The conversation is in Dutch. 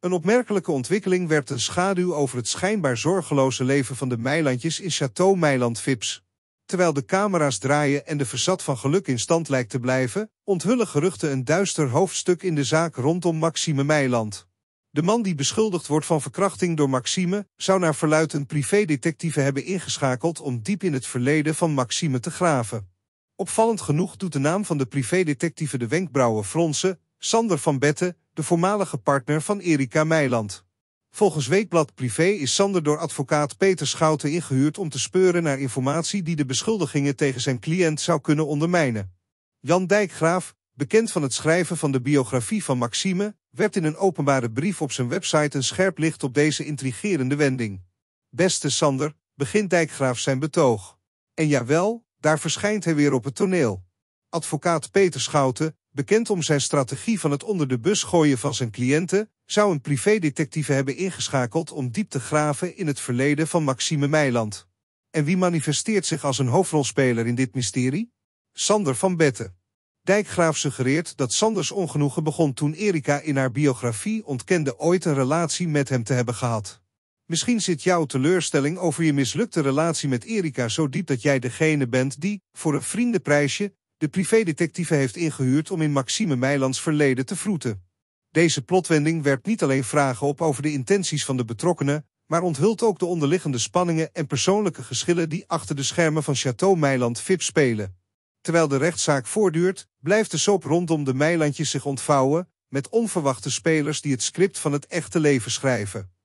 Een opmerkelijke ontwikkeling werpt een schaduw over het schijnbaar zorgeloze leven van de Meilandjes in Château Meiland Vips. Terwijl de camera's draaien en de verzat van geluk in stand lijkt te blijven, onthullen geruchten een duister hoofdstuk in de zaak rondom Maxime Meiland. De man die beschuldigd wordt van verkrachting door Maxime, zou naar verluid een privédetectieve hebben ingeschakeld om diep in het verleden van Maxime te graven. Opvallend genoeg doet de naam van de privédetectieve de wenkbrauwen fronsen, Sander van Betten, de voormalige partner van Erika Meiland. Volgens Weekblad Privé is Sander door advocaat Peter Schouten ingehuurd om te speuren naar informatie die de beschuldigingen tegen zijn cliënt zou kunnen ondermijnen. Jan Dijkgraaf, bekend van het schrijven van de biografie van Maxime, werpt in een openbare brief op zijn website een scherp licht op deze intrigerende wending. Beste Sander, begint Dijkgraaf zijn betoog. En jawel, daar verschijnt hij weer op het toneel. Advocaat Peter Schouten, bekend om zijn strategie van het onder de bus gooien van zijn cliënten, zou een privédetectieve hebben ingeschakeld om diep te graven in het verleden van Maxime Meiland. En wie manifesteert zich als een hoofdrolspeler in dit mysterie? Sander van Betten. Dijkgraaf suggereert dat Sanders ongenoegen begon toen Erika in haar biografie ontkende ooit een relatie met hem te hebben gehad. Misschien zit jouw teleurstelling over je mislukte relatie met Erika zo diep dat jij degene bent die, voor een vriendenprijsje, de privédetective heeft ingehuurd om in Maxime Meilands verleden te vroeten. Deze plotwending werpt niet alleen vragen op over de intenties van de betrokkenen, maar onthult ook de onderliggende spanningen en persoonlijke geschillen die achter de schermen van Chateau Meiland VIP spelen. Terwijl de rechtszaak voortduurt, blijft de soap rondom de Meilandjes zich ontvouwen, met onverwachte spelers die het script van het echte leven schrijven.